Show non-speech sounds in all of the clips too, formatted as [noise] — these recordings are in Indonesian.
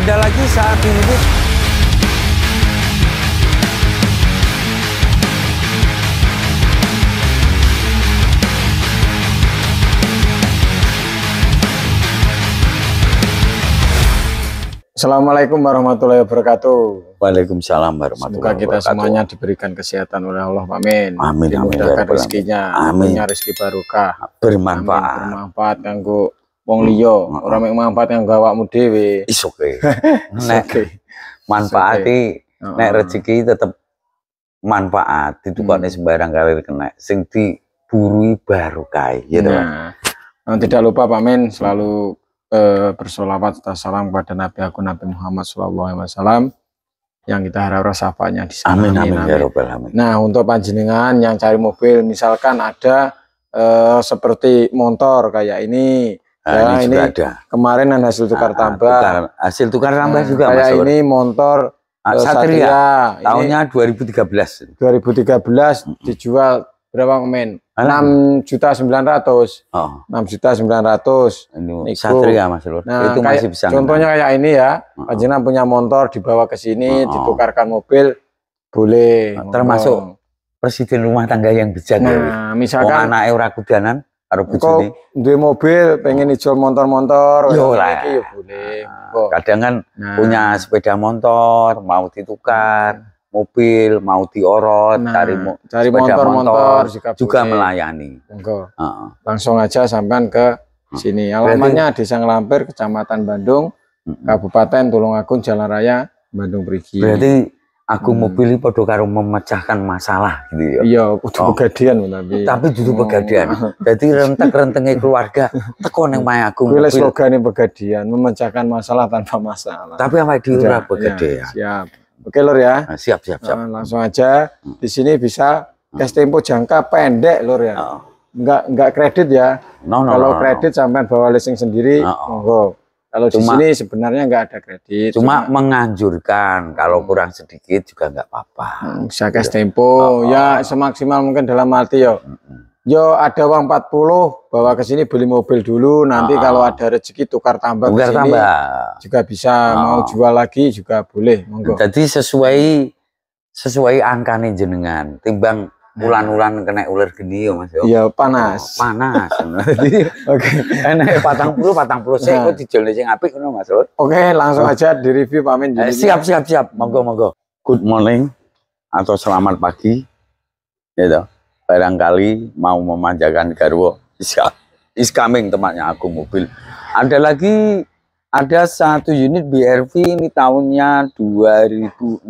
Ada lagi saat ini, Bu. Assalamualaikum warahmatullahi wabarakatuh. Waalaikumsalam warahmatullahi wabarakatuh. Semoga kita semuanya diberikan kesehatan oleh Allah. Amin. Amin. Dimudahkan ya rezekinya. Amin. Punya rezeki barokah. Bermanfaat. Amin. Bermanfaat kanggo wong liya, ora mek manfaat yang awakmu dhewe. iso [laughs] oke. Nek manfaat iki nek rezeki tetep manfaat ditukone hmm. sembarang kali kena sing diburu barokah ya gitu nah. Kan? tidak lupa Pak Men selalu eh, bersolawat serta salam kepada Nabi aku Nabi Muhammad Alaihi Wasallam yang kita harap syafaatnya di sana. Amin, amin, amin. Ya Rabbal, amin. Nah, untuk panjenengan yang cari mobil, misalkan ada eh, seperti motor kayak ini, Nah, ya, ini, ini juga ada. Kemarin ada hasil ah, tukar tambah. Ah, tukar, hasil tukar tambah hmm, juga kayak Mas. ini motor ah, eh, Satria. Satria. Tahunnya 2013. 2013. 2013 dijual berapa men? Enam juta sembilan ratus. Oh. Enam juta sembilan Satria Mas Lur. Nah, itu kayak, masih bisa. Contohnya kayak ini ya. Oh. Panjenengan mm -hmm. punya motor dibawa ke sini, mm -hmm. ditukarkan mobil, boleh. Termasuk presiden rumah tangga yang bijak. Ya, nah, misalkan anak ora kudanan karo bojone. Dua mobil pengen ijo motor-motor yo lah. yo ya boleh. Nah, kadang kan nah. punya sepeda motor mau ditukar, nah. mobil mau diorot, nah, cari mo cari motor-motor motor, juga boleh. melayani. Uh. Langsung aja sampean ke sini. Alamatnya Berarti, Desa Ngelampir, Kecamatan Bandung, hmm. Kabupaten Tulungagung, Jalan Raya Bandung Perigi. Berarti aku hmm. mau pilih podo karo memecahkan masalah gitu ya. Iya, kudu oh. tapi. Tapi kudu pegadian. Oh. Jadi rentek-rentenge keluarga teko ning mae aku. Kuwi slogane pegadian, memecahkan masalah tanpa masalah. Tapi apa ora pegadian. Ya, siap. Oke Lur ya. Ah, siap, siap, siap. Nah, langsung aja hmm. di sini bisa tes tempo jangka pendek Lur ya. Oh. Ah. Enggak enggak kredit ya. No, no, Kalau no, no, kredit no. sampean bawa leasing sendiri, ah, monggo. No, oh. Kalau cuma, di sini sebenarnya nggak ada kredit. Cuma, cuma menganjurkan kalau hmm. kurang sedikit juga nggak apa-apa. Hmm, kasih cash iya. tempo oh, oh. ya semaksimal mungkin dalam arti yo. Yo ada uang 40 bawa ke sini beli mobil dulu nanti oh. kalau ada rezeki tukar tambah tukar sini tambah juga bisa oh. mau jual lagi juga boleh monggo. Jadi sesuai sesuai angka nih jenengan timbang Bulan-bulan kena ular geni ya Mas ya panas. Oh, panas. [laughs] Jadi oke, patang puluh 40 sik kok dijolne sing apik ngono Mas Oke, okay, langsung aja di review Pak Min. Eh, siap siap siap. Monggo monggo. Good morning atau selamat pagi. Ya gitu. Barangkali mau memanjakan garwo. Siap. Is coming temannya aku mobil. Ada lagi ada satu unit BRV ini tahunnya 2016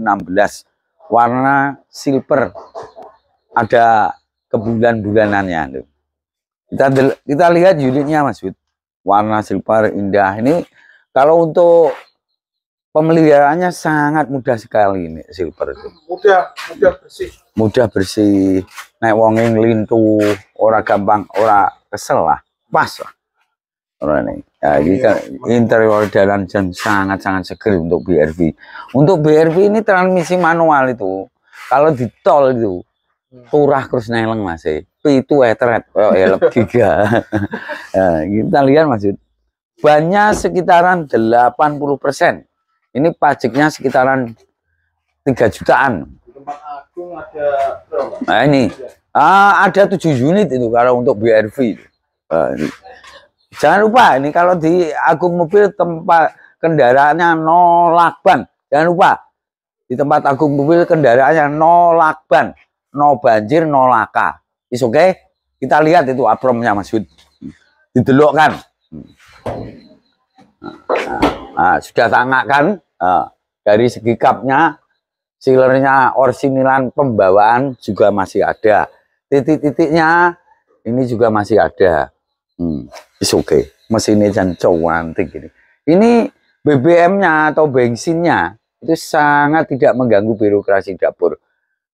warna silver ada kebulan-bulanannya tuh. Kita kita lihat unitnya Mas Wid. Warna silver indah ini kalau untuk pemeliharaannya sangat mudah sekali ini silver itu. Hmm, mudah, mudah bersih. Mudah bersih. Naik wonging lintu, ora gampang, ora kesel lah. Pas lah. ini. Ya, iya, ini kan iya. interior dalam jam sangat-sangat seger untuk BRV. Untuk BRV ini transmisi manual itu. Kalau di tol itu turah neleng masih eh. itu etret oh ya tiga [laughs] nah, kita lihat masih banyak sekitaran 80 persen ini pajaknya sekitaran tiga jutaan nah ini ah, ada tujuh unit itu kalau untuk BRV nah, jangan lupa ini kalau di Agung Mobil tempat kendaraannya nolak ban jangan lupa di tempat Agung Mobil kendaraannya nolak ban no banjir, no laka. Is oke? Okay? Kita lihat itu apromnya Mas Yud. Didelok kan? Nah, sudah sangat kan? Nah, dari segi kapnya, silernya, orsinilan, pembawaan juga masih ada. Titik-titiknya ini juga masih ada. Hmm, is oke. Okay. Mesinnya jangan cowantik ini. Ini BBM-nya atau bensinnya itu sangat tidak mengganggu birokrasi dapur.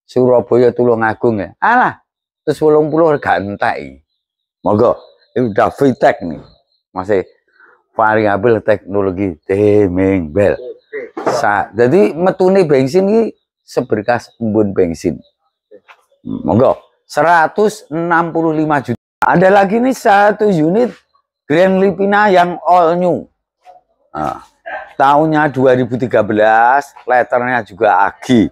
Surabaya agung ya. Alah, terus 80 puluh gantai. Monggo, ini udah tech nih. Masih variabel teknologi Deming bel. Sa jadi metuni bensin ini seberkas embun bensin. Moga, 165 juta. Ada lagi nih satu unit Grand Lipina yang all new. Nah, tahunnya 2013, letternya juga Agi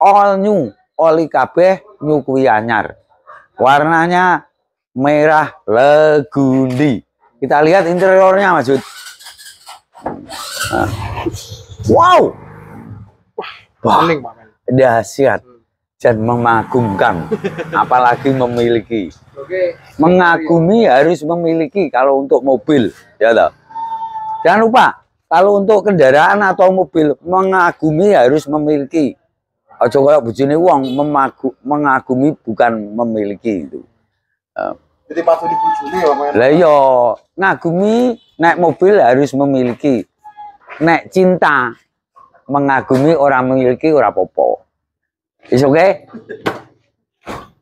all new oli kabeh new kuwi anyar warnanya merah legundi kita lihat interiornya Mas Jud. nah. wow Wah, dahsyat hmm. dan mengagumkan [laughs] apalagi memiliki mengagumi harus memiliki kalau untuk mobil ya toh jangan lupa kalau untuk kendaraan atau mobil mengagumi harus memiliki aja kaya bojone wong memagu, mengagumi bukan memiliki itu. Eh. Jadi patut dibujuni ya, Lah iya, ngagumi naik mobil harus memiliki. Naik cinta mengagumi orang memiliki ora popo. Is oke? Okay?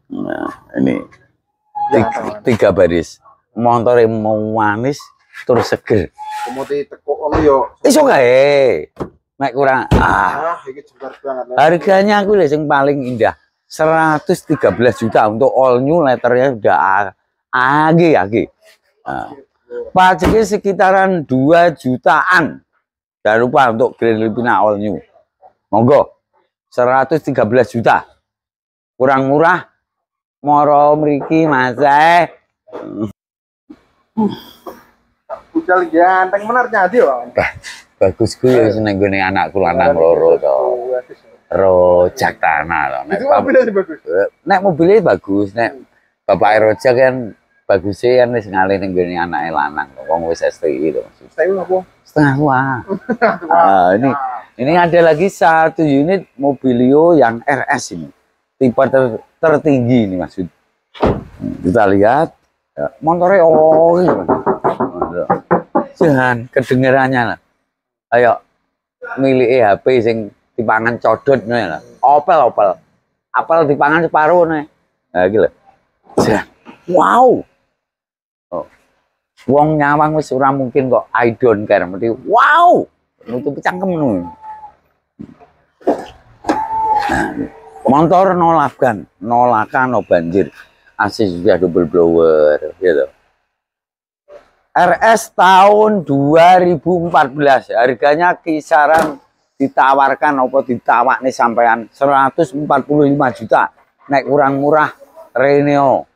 Nah, ini ya, tiga, tiga baris. Montore mau manis terus seger. Kemudian teko ono yo. Ya. Is oke. Okay mek kurang ah, harganya aku lihat yang paling indah 113 juta untuk all new letternya udah AG agi. nah, pajaknya sekitaran 2 jutaan jangan lupa untuk Grand Lipina all new monggo 113 juta kurang murah moro meriki masai eh. udah ganteng benar nyadi bang bagusku ya eh. seneng gone anakku lanang loro to. Rojak tanah to. Nek mobilnya bagus. Eh, nek mobilnya bagus, nek hmm. bapak rojak kan bagusnya kan wis ngalih ning gone anake lanang to. Wong wis STI to. STI apa? Setengah [laughs] wah. Ah, ini nah. ini ada lagi satu unit mobilio yang RS ini. Tipe ter, tertinggi ini maksud. Hmm, kita lihat ya, motornya oh, Jangan kedengarannya lah milih milike HP sing dipangan codot nih ya, lah Opel opel. Apel dipangan separuh nih ya. Nah iki Wow. Oh. Wong nyawang wis ora mungkin kok I don't care mesti wow. Nutupi cangkem ngono. Motor nolakan nolakan no banjir. Asis sudah double blower gitu. RS tahun 2014 harganya kisaran ditawarkan apa ditawak nih sampean 145 juta naik kurang murah Reneo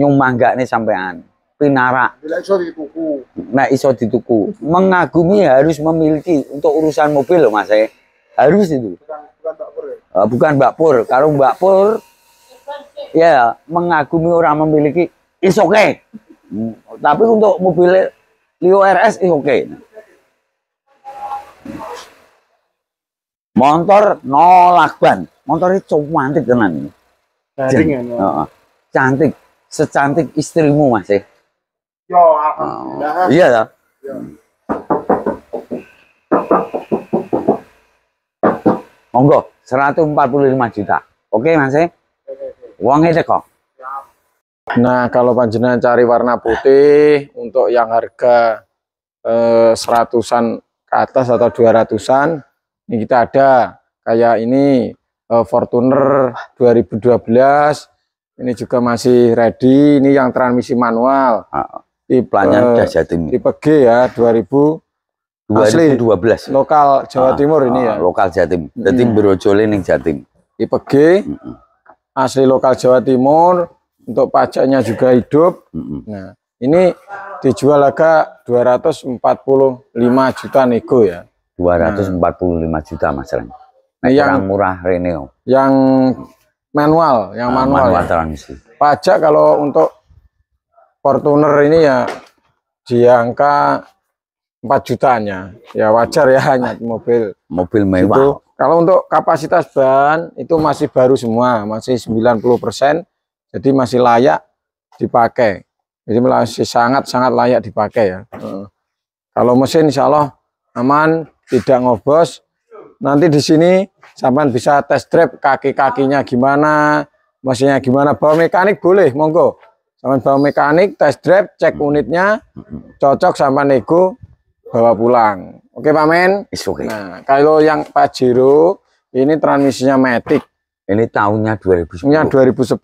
nyumbang gak nih sampean Pinara Naik iso dituku nah iso dituku mengagumi harus memiliki untuk urusan mobil loh mas eh. harus itu bukan, bukan Mbak Pur ya? eh, kalau Mbak Pur ya mengagumi orang memiliki is tapi untuk mobil Leo RS eh, oke. Okay. Motor nol lakban. Motornya cukup cantik tenan ini. Cantik ya. Uh, cantik. Secantik istrimu masih. Eh. Yo, ah, ah. iya ya. Monggo, 145 juta. Oke, okay, masih eh. Oke. masih Uangnya dekok. Nah, kalau panjenengan cari warna putih untuk yang harga eh, seratusan ke atas atau dua ratusan ini kita ada kayak ini eh, Fortuner 2012. Ini juga masih ready, ini yang transmisi manual. Ah, tipe plannya eh, udah jatim. Tipe G ya 2000 Asli, lokal Jawa ah, Timur ini ya. Ah, lokal Jatim. Jadi hmm. yang Jawa Jatim. Di Hmm. Asli lokal Jawa Timur untuk pajaknya juga hidup. Nah, ini dijual harga 245 juta nego ya. 245 nah. juta Mas Ren. Nah, yang murah Reneo. Oh. Yang manual, yang nah, manual. manual ya. Pajak kalau untuk Fortuner ini ya di angka 4 jutanya. Ya wajar ya hanya mobil. Mobil mewah. Itu, kalau untuk kapasitas ban itu masih baru semua, masih 90 persen jadi masih layak dipakai. Jadi masih sangat-sangat layak dipakai ya. Kalau mesin insya Allah aman, tidak ngobos. Nanti di sini sampean bisa test drive kaki-kakinya gimana, mesinnya gimana. Bawa mekanik boleh, monggo. Sampean bawa mekanik, test drive, cek unitnya, cocok sama nego, bawa pulang. Oke Pak Men? Nah, kalau yang Pak Jiro, ini transmisinya matic ini tahunnya 2010. Ini 2010,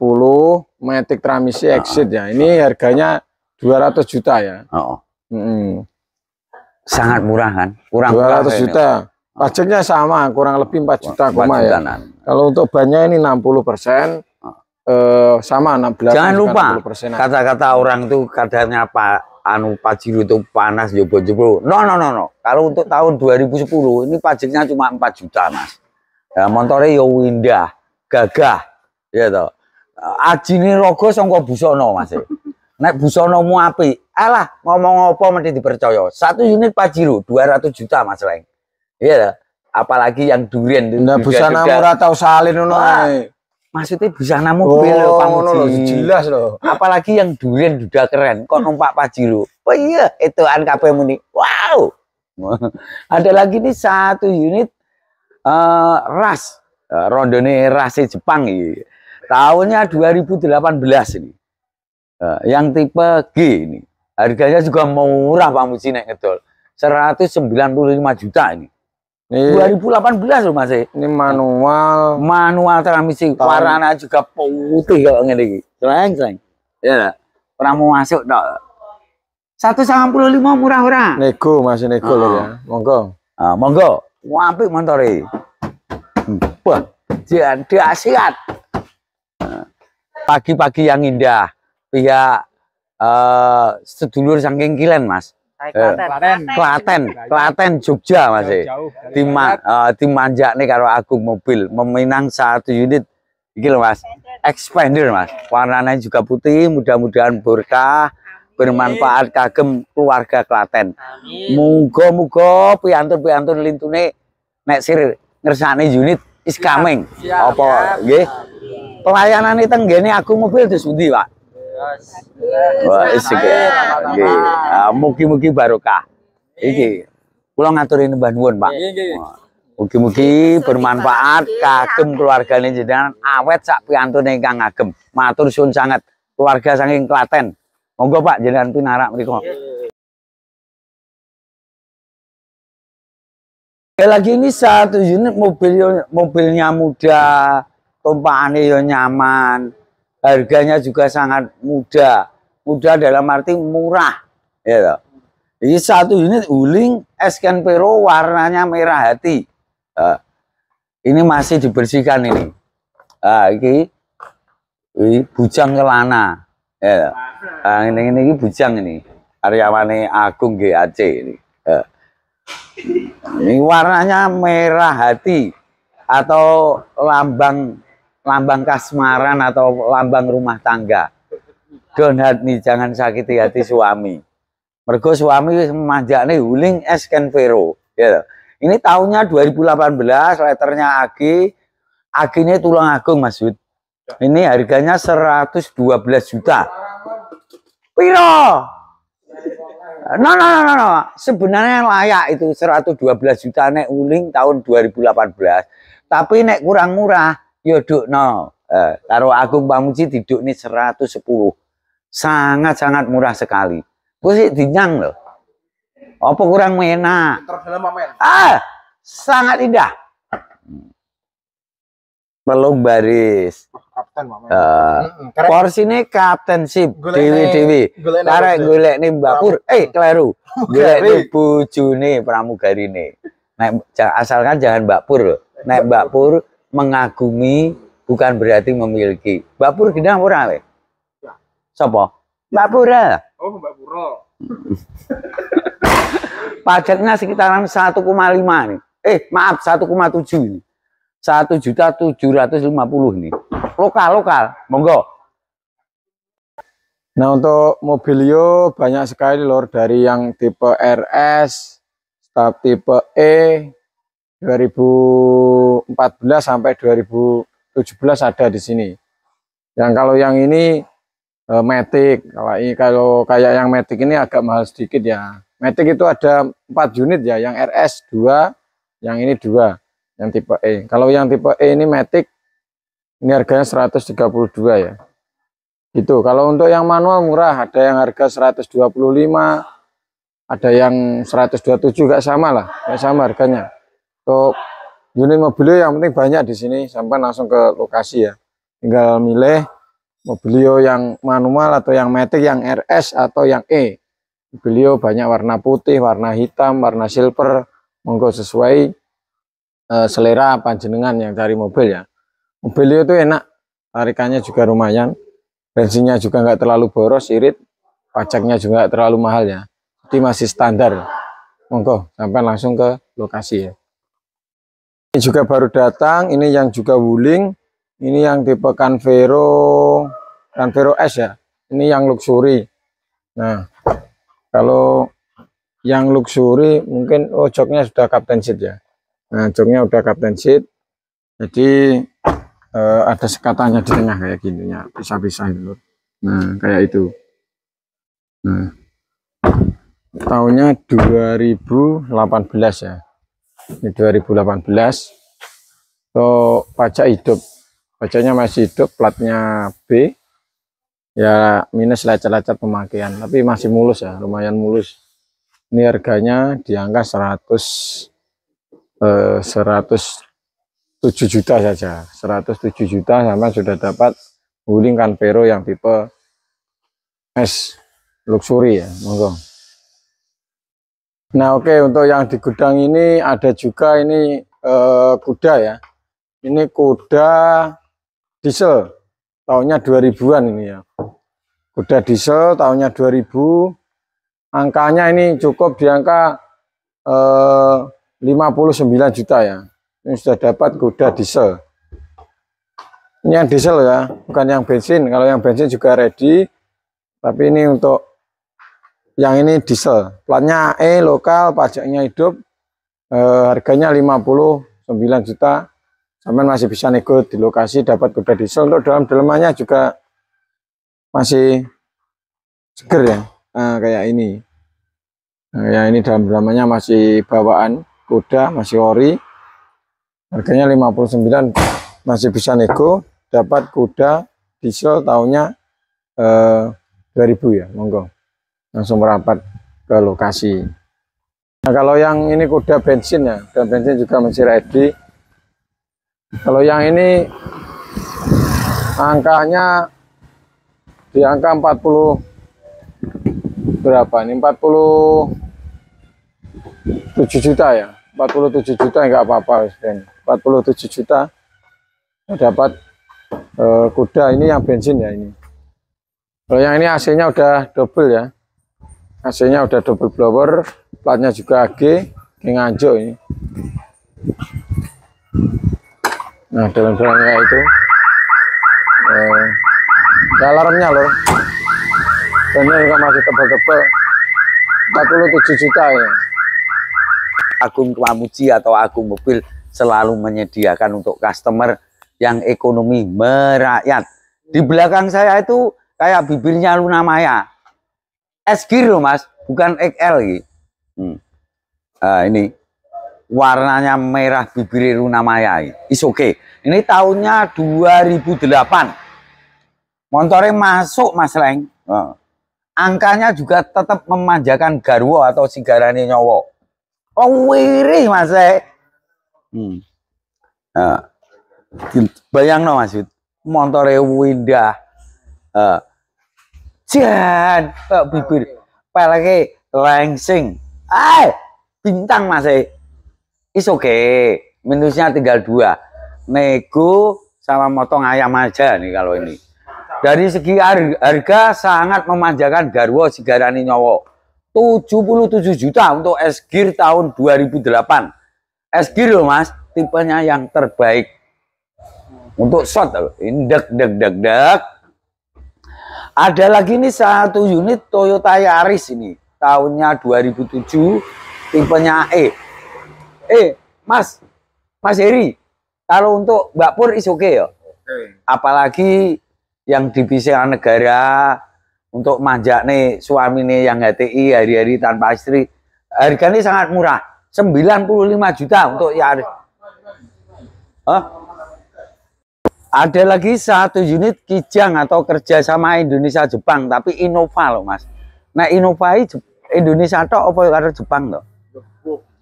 Matic Transmisi uh, ah, Exit ya. Ini ah. harganya 200 juta ya. Oh. Uh, mm. Sangat murah kan? Kurang 200 juta. Ini. Ah. Pajaknya sama, kurang lebih 4 juta 4 koma juta, ya. Kalau untuk bannya ini 60 persen, uh. eh, sama 16 Jangan lupa, kata-kata orang itu kadarnya apa Anu Pajiro itu panas jobo-jobo. Ya, no, no, no, no. Kalau untuk tahun 2010, ini pajaknya cuma 4 juta, Mas. Ya, motornya ya Windah gagah ya ini ajine raga busono masih, naik busono mu api alah ngomong apa mesti dipercaya satu unit pajiru 200 juta Mas ya iya apalagi yang durian nah, busana ora tau salin ngono maksudnya busana oh, kuwi lho pamuji jelas lho apalagi yang durian juga keren kok numpak pajiru oh iya itu kabeh muni wow [laughs] ada lagi nih satu unit uh, ras Eh, rondone rasi Jepang ini. Tahunnya eh, 2018 ini. Yang tipe G ini. Harganya juga murah Pak Muji naik ngedol. 195 juta ini. ini 2018 loh masih Ini manual. Manual transmisi. Warna juga putih kalau ngene iki. Selain, selain. Ya, pernah mau masuk tak. Satu puluh murah-murah. Nego masih nego ah. loh ya. Monggo. Ah, monggo. Wampik montore wah dia siat pagi-pagi yang indah pihak uh, sedulur saking kilen mas Klaten. Eh, Klaten, Klaten, Jogja masih. Eh. Timan uh, dimanjak nih kalau Agung mobil, meminang satu unit. Iki Mas. Expander Mas. Warnanya juga putih, mudah-mudahan berkah, bermanfaat kagem keluarga Klaten. Mugo-mugo piantun-piantun lintune nek sir ngersane unit is coming. Iya, Apa iya. nggih? Pelayanan itu nggene aku mobil di sudi Pak. Wah, is nggih. Ah, mugi-mugi barokah. Iki. pulang ngatur ini nuwun, Pak. Mugi-mugi bermanfaat kagem keluargane jenengan awet sak nih ingkang ngagem. Matur suwun sanget keluarga saking Klaten. Monggo Pak jenengan pinarak mriku. Kayak lagi ini satu unit mobil mobilnya mudah, tumpahannya nyaman, harganya juga sangat mudah. Mudah dalam arti murah, gitu. Ini satu unit uling Scan pero warnanya merah hati. Uh, ini masih dibersihkan ini. Uh, ini, ini bujang kelana. Gitu. Ya uh, nah, ini, ini, ini bujang ini. Karyawannya Agung GAC ini. Uh. Ini warnanya merah hati atau lambang lambang kasmaran atau lambang rumah tangga. Don't hurt me, jangan sakiti hati suami. Mergo suami manjakne huling es kenvero. Gitu. Ini tahunnya 2018, letternya AG. AG ini tulang agung Mas Yud. Ini harganya 112 juta. Piro? No, no, no, no, no. Sebenarnya layak itu 112 juta nek uling tahun 2018. Tapi nek kurang murah, yoduk no. Eh, taruh Agung Pamuji diduk nih 110. Sangat-sangat murah sekali. Gue sih dinyang loh. Apa kurang enak? Ah, sangat indah. Pelung baris kapten mamanya. Uh, eh, hmm, porsine kaptenship dewi-dewi. Karek golekne mbapur, eh kleru. Golekne bojone pramugarine. Nek asalkan jangan mbapur naik Nek mbapur mengagumi bukan berarti memiliki. Mbapur gedang ora le. Ya. Sopo? Mbak Pura. Oh, Mbak [laughs] Pajaknya sekitaran 1,5 nih. Eh, maaf 1,7 ini satu juta tujuh ratus lima puluh ini lokal lokal monggo nah untuk mobilio banyak sekali lor dari yang tipe RS staf tipe E 2014 sampai 2017 ada di sini yang kalau yang ini e, Matic kalau ini kalau kayak yang Matic ini agak mahal sedikit ya Matic itu ada empat unit ya yang RS 2 yang ini dua yang tipe E. Kalau yang tipe E ini Matic ini harganya 132 ya. Gitu. Kalau untuk yang manual murah ada yang harga 125, ada yang 127 gak sama lah, gak sama harganya. Untuk unit mobilio yang penting banyak di sini sampai langsung ke lokasi ya. Tinggal milih mobilio yang manual atau yang matic yang RS atau yang E. Mobilio banyak warna putih, warna hitam, warna silver, monggo sesuai Eh, selera selera panjenengan yang cari mobil ya mobil itu enak tarikannya juga lumayan bensinnya juga nggak terlalu boros irit pajaknya juga nggak terlalu mahal ya jadi masih standar monggo sampai langsung ke lokasi ya ini juga baru datang ini yang juga wuling ini yang tipe Canvero Canvero S ya ini yang luxury nah kalau yang luxury mungkin oh joknya sudah captain seat ya Nah, joknya udah captain seat. Jadi eh, ada sekatannya di tengah kayak gini ya, bisa pisah itu. Nah, kayak itu. Nah. Tahunnya 2018 ya. Ini 2018. So, pajak hidup. Pajaknya masih hidup, platnya B. Ya, minus lecet-lecet pemakaian, tapi masih mulus ya, lumayan mulus. Ini harganya di angka 100 107 eh, juta saja 107 juta sama sudah dapat guling Canvero yang tipe S luxury ya monggo nah oke okay, untuk yang di gudang ini ada juga ini eh, kuda ya ini kuda diesel tahunnya 2000-an ini ya kuda diesel tahunnya 2000 angkanya ini cukup di angka eh, 59 juta ya ini sudah dapat kuda diesel ini yang diesel ya bukan yang bensin kalau yang bensin juga ready tapi ini untuk yang ini diesel platnya E lokal pajaknya hidup E, harganya 59 juta sampai masih bisa nego di lokasi dapat kuda diesel untuk dalam dalamannya juga masih seger ya nah, kayak ini nah, yang ini dalam dalamannya masih bawaan kuda masih ori harganya 59 masih bisa nego dapat kuda diesel tahunnya eh, 2000 ya monggo langsung merapat ke lokasi nah kalau yang ini kuda bensin ya dan bensin juga masih ready kalau yang ini angkanya di angka 40 berapa ini 7 juta ya 47 juta ya nggak apa-apa Ben 47 juta dapat e, kuda ini yang bensin ya ini kalau yang ini AC-nya udah double ya AC-nya udah double blower platnya juga AG nganjo ini nah dalam dalam kayak itu eh, ada alarmnya loh dan ini juga masih tebal-tebal 47 juta ya Agung Pramuji atau Agung Mobil selalu menyediakan untuk customer yang ekonomi merakyat. Di belakang saya itu kayak bibirnya Luna Maya. SG loh mas, bukan XL Hmm. Uh, ini warnanya merah bibir Luna Maya. Is oke. Okay. Ini tahunnya 2008. Montornya masuk mas Leng. Uh. Angkanya juga tetap memanjakan garwo atau sigarane nyowo. Oh wiri Mas. Eh. Hmm. bayang bayangno Mas Yud, windah. Uh, jan kok bibir peleke lengsing. Eh, bintang Mas. Eh. Is oke. Okay. Minusnya tinggal dua. Nego sama motong ayam aja nih kalau ini. Dari segi harga sangat memanjakan garwo sigarani nyowo. 77 juta untuk S-Gear tahun 2008. S-Gear loh mas, tipenya yang terbaik. Untuk shot, indek, deg deg deg Ada lagi nih satu unit Toyota Yaris ini. Tahunnya 2007, tipenya E. Eh, mas, mas eri kalau untuk Mbak Pur is oke okay ya? Apalagi yang di negara untuk manjak nih suami nih yang HTI hari-hari tanpa istri harganya sangat murah 95 juta untuk ya huh? ada lagi satu unit Kijang atau kerjasama Indonesia Jepang tapi Innova loh mas nah Innova Indonesia atau apa karena Jepang loh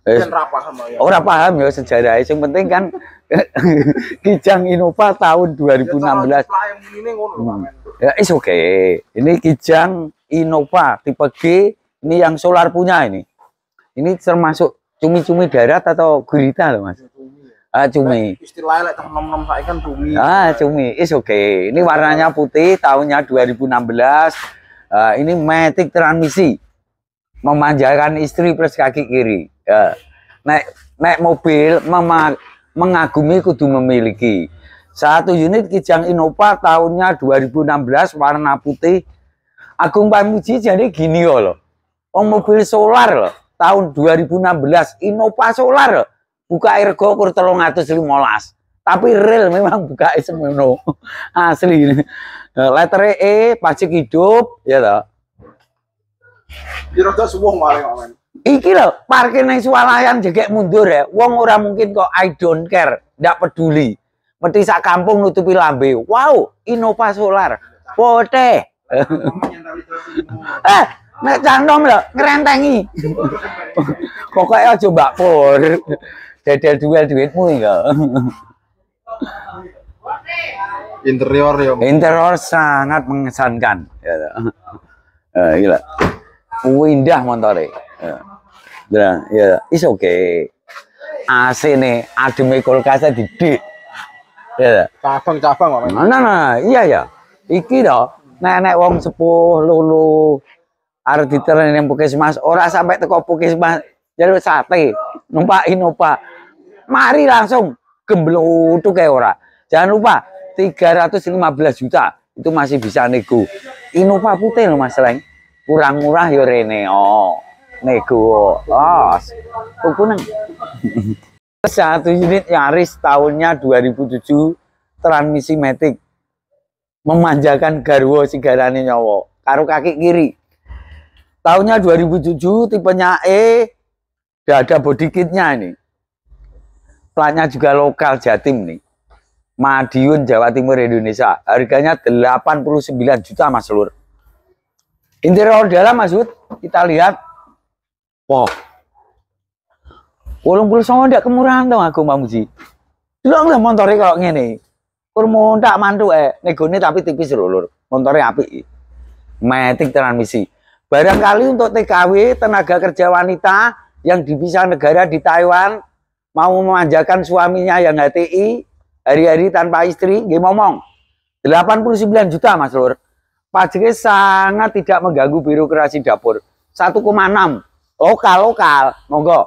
Orang eh, paham ya. Oh, paham ya sejarah Yang penting kan [laughs] Kijang Innova tahun 2016. Ya, hmm. ya. ya, is oke. Okay. Ini Kijang Innova tipe G, ini yang solar punya ini. Ini termasuk cumi-cumi darat atau gurita loh, Mas. Ya. Ah, cumi. Istilahnya kan cumi. Ah, cumi. Is oke. Okay. Ini warnanya putih tahunnya 2016. Uh, ah, ini matic transmisi memanjakan istri plus kaki kiri ya naik naik mobil mema, mengagumi kudu memiliki satu unit Kijang Innova tahunnya 2016 warna putih Agung Pamuji jadi gini loh om mobil solar loh tahun 2016 Innova solar loh. buka terlalu kur limolas, tapi real memang buka [laughs] semono asli ini eh, letter E pajak hidup ya toh Kira-kira semua maling Iki loh, parkir nang swalayan jegek mundur ya. Wong ora mungkin kok I don't care, ndak peduli. Mesti sak kampung nutupi lambe. Wow, Innova Solar. Pote. [laughs] eh, nek canom lho ngerentengi. [laughs] Pokoke aja Mbak Pur. Dedel duel duitmu ya. [laughs] Interior ya. Interior sangat mengesankan. Ya. Eh, gila. Indah montore. Ya. ya, is oke. AC nih, ademe kulkasnya didik. Ya. Cabang-cabang kok. Nah, nah, nah, iya ya. Iki dong, nenek wong sepuh lulu arep diterene ning puskesmas ora sampai teko puskesmas jalur sate numpak inopa. Mari langsung gemblutuk kayak ora. Jangan lupa 315 juta itu masih bisa nego. Innova putih lo Mas Leng. Kurang murah yo Reneo. Oh nego los ah, tuku neng [laughs] satu unit Yaris tahunnya 2007 transmisi metik memanjakan garwo sigarane nyowo. karo kaki kiri tahunnya 2007 tipenya E udah ada body kitnya ini platnya juga lokal Jatim nih Madiun Jawa Timur Indonesia harganya 89 juta Mas Lur interior dalam maksud kita lihat Wah. Wolong puluh songo ndak kemurahan tau aku Mbak Muji. Delok lah montore kok ngene. mau tak mantu eh nego ini tapi tipis lho lur. Montore api, Metik transmisi. Barangkali untuk TKW tenaga kerja wanita yang dipisah negara di Taiwan mau memanjakan suaminya yang HTI hari-hari tanpa istri, nggih ngomong. 89 juta Mas Lur. Pajaknya sangat tidak mengganggu birokrasi dapur. 1,6 lokal lokal monggo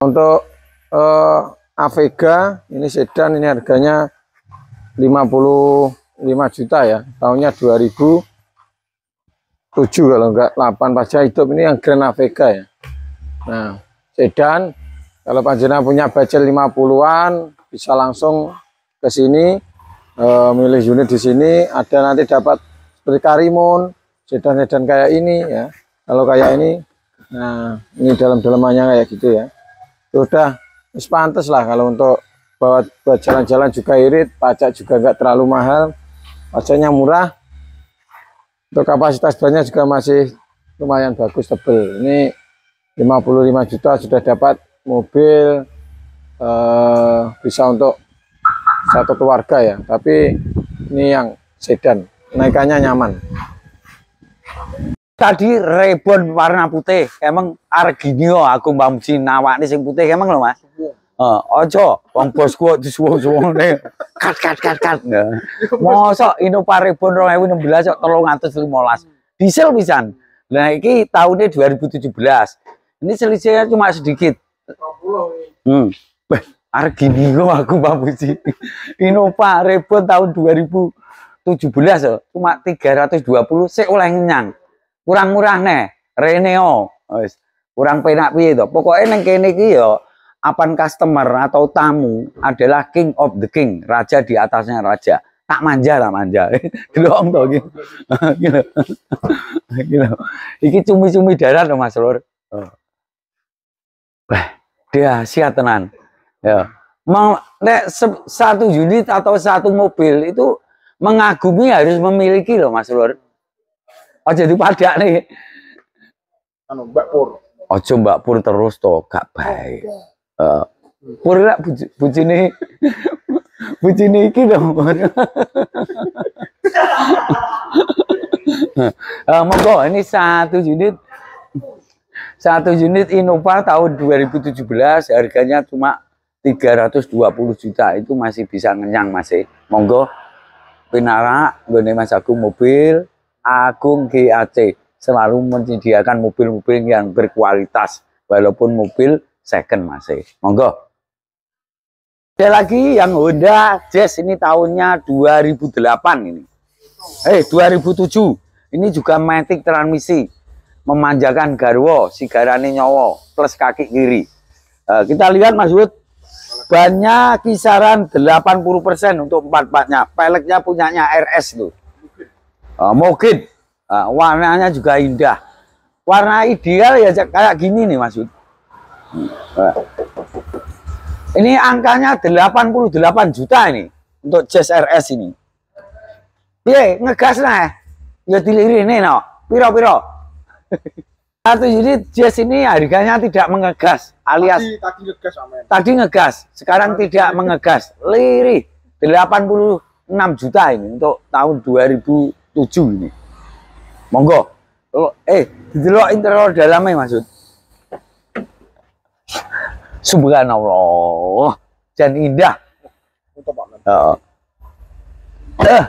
untuk uh, Avega ini sedan ini harganya 55 juta ya tahunnya 2007 kalau enggak 8 pajak hidup ini yang Grand Avega ya nah sedan kalau panjenengan punya budget 50-an bisa langsung ke sini e, milih unit di sini ada nanti dapat seperti karimun sedan-sedan kayak ini ya kalau kayak ini nah ini dalam-dalamannya kayak gitu ya, ya udah pantas lah kalau untuk bawa buat jalan-jalan juga irit pajak juga nggak terlalu mahal pajaknya murah untuk kapasitas bannya juga masih lumayan bagus tebel ini 55 juta sudah dapat mobil eh, bisa untuk satu keluarga ya tapi ini yang sedan naikannya nyaman tadi rebon warna putih emang arginio aku mbak aku nawak nih sing putih emang lo Mas iya. Heeh, uh, ojo wong bosku disuwun nih, kat kat kat kat iya. mosok sok terlalu 2016 terlalu molas diesel pisan nah ini tahunnya belas ini selisihnya cuma sedikit hmm iya. gue aku tahun dua ribu Innova rebon tahun 2017 loh, cuma puluh saya ulang ngenyang kurang murah neh Reneo kurang penak piye to pokoke neng kene iki yo ya, apan customer atau tamu adalah king of the king raja di atasnya raja tak manja tak manja doang [laughs] to gitu [laughs] gitu [laughs] iki cumi-cumi darat to Mas Lur oh. wah sihat tenan ya mau nek satu unit atau satu mobil itu mengagumi harus memiliki loh Mas Lur Aja pada nih. Anu Mbak Pur. Ojo Mbak Pur terus toh gak baik. Uh, pur lah buj bujine [laughs] bujine iki dong. [laughs] uh, eh, monggo ini satu unit satu unit Innova tahun 2017 harganya cuma 320 juta itu masih bisa ngenyang masih e. monggo pinara gue Mas aku mobil Agung GAC selalu menyediakan mobil-mobil yang berkualitas walaupun mobil second masih. Monggo. Ada lagi yang Honda Jazz ini tahunnya 2008 ini. Eh hey, 2007. Ini juga Matic transmisi memanjakan garwo si sigarane nyowo plus kaki kiri. Eh, kita lihat Mas Hud banyak kisaran 80% untuk empat empatnya. Peleknya punyanya RS tuh uh, ah, mungkin uh, ah, warnanya juga indah warna ideal ya kayak gini nih maksud ah. ini angkanya 88 juta ini untuk Jazz ini ya ngegas nah ya dilirik ini no piro-piro [laughs] satu jadi Jazz ini harganya tidak mengegas alias tadi, tadi ngegas tadi ngegas sekarang tadi. tidak mengegas lirih 86 juta ini untuk tahun 2000 tujuh ini. Monggo. Oh, eh, dilok interior dalamnya maksud. Subhanallah. dan indah. Uh, eh,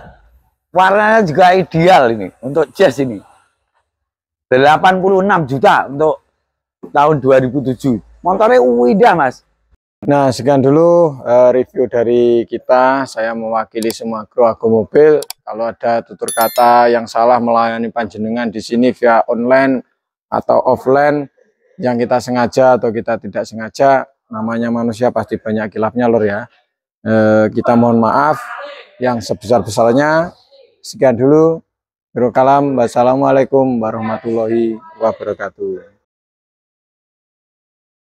warnanya juga ideal ini untuk jazz ini. 86 juta untuk tahun 2007. Motornya udah Mas. Nah, sekian dulu uh, review dari kita. Saya mewakili semua kru Agung Mobil. Kalau ada tutur kata yang salah melayani panjenengan di sini via online atau offline yang kita sengaja atau kita tidak sengaja, namanya manusia pasti banyak kilapnya lor ya. Uh, kita mohon maaf yang sebesar-besarnya. Sekian dulu. Berukalam, Wassalamualaikum warahmatullahi wabarakatuh.